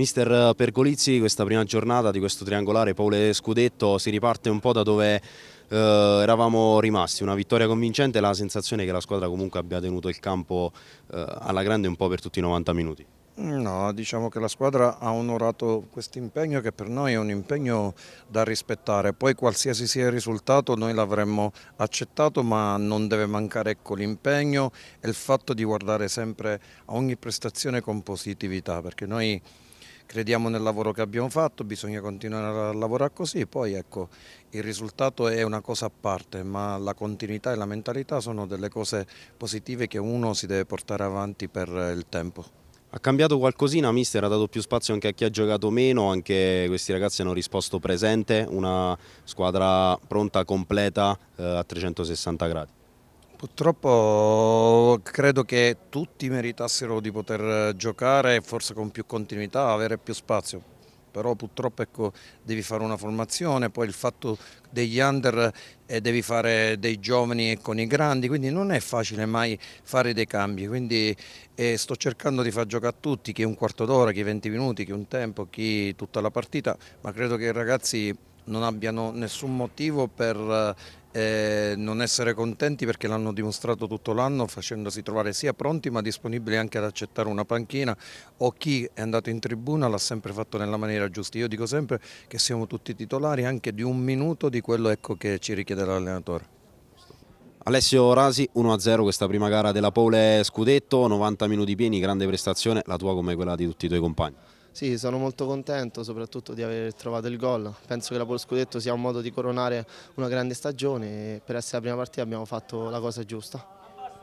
Mister Pergolizzi, questa prima giornata di questo triangolare Paule Scudetto si riparte un po' da dove eh, eravamo rimasti, una vittoria convincente e la sensazione che la squadra comunque abbia tenuto il campo eh, alla grande un po' per tutti i 90 minuti. No, diciamo che la squadra ha onorato questo impegno che per noi è un impegno da rispettare, poi qualsiasi sia il risultato noi l'avremmo accettato ma non deve mancare ecco, l'impegno e il fatto di guardare sempre a ogni prestazione con positività perché noi crediamo nel lavoro che abbiamo fatto, bisogna continuare a lavorare così, poi ecco, il risultato è una cosa a parte, ma la continuità e la mentalità sono delle cose positive che uno si deve portare avanti per il tempo. Ha cambiato qualcosina, mister, ha dato più spazio anche a chi ha giocato meno, anche questi ragazzi hanno risposto presente, una squadra pronta, completa eh, a 360 gradi. Purtroppo credo che tutti meritassero di poter giocare forse con più continuità, avere più spazio, però purtroppo ecco, devi fare una formazione, poi il fatto degli under eh, devi fare dei giovani con i grandi, quindi non è facile mai fare dei cambi, quindi eh, sto cercando di far giocare a tutti, chi un quarto d'ora, chi 20 minuti, chi un tempo, chi tutta la partita, ma credo che i ragazzi non abbiano nessun motivo per eh, non essere contenti perché l'hanno dimostrato tutto l'anno facendosi trovare sia pronti ma disponibili anche ad accettare una panchina o chi è andato in tribuna l'ha sempre fatto nella maniera giusta. Io dico sempre che siamo tutti titolari anche di un minuto di quello ecco che ci richiede l'allenatore. Alessio Rasi 1-0 questa prima gara della Pole Scudetto, 90 minuti pieni, grande prestazione, la tua come quella di tutti i tuoi compagni. Sì, sono molto contento soprattutto di aver trovato il gol. Penso che la Polo Scudetto sia un modo di coronare una grande stagione e per essere la prima partita abbiamo fatto la cosa giusta.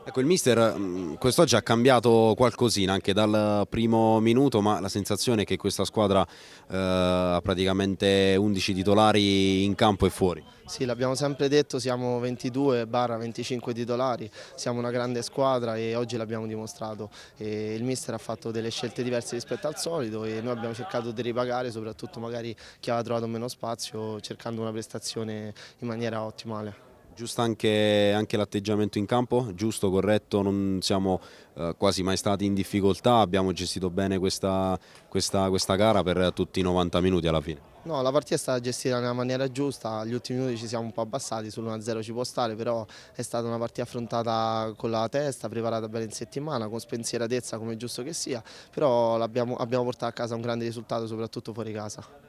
Ecco, il mister mm, quest'oggi ha cambiato qualcosina anche dal primo minuto, ma la sensazione è che questa squadra eh, ha praticamente 11 titolari in campo e fuori. Sì, l'abbiamo sempre detto, siamo 22-25 titolari, siamo una grande squadra e oggi l'abbiamo dimostrato. E il mister ha fatto delle scelte diverse rispetto al solito e noi abbiamo cercato di ripagare, soprattutto magari chi aveva trovato meno spazio, cercando una prestazione in maniera ottimale. Giusto anche, anche l'atteggiamento in campo, giusto, corretto, non siamo eh, quasi mai stati in difficoltà, abbiamo gestito bene questa, questa, questa gara per tutti i 90 minuti alla fine. No, la partita è stata gestita nella maniera giusta, gli ultimi minuti ci siamo un po' abbassati, sull'1-0 ci può stare, però è stata una partita affrontata con la testa, preparata bene in settimana, con spensieratezza come giusto che sia, però abbiamo portato a casa un grande risultato, soprattutto fuori casa.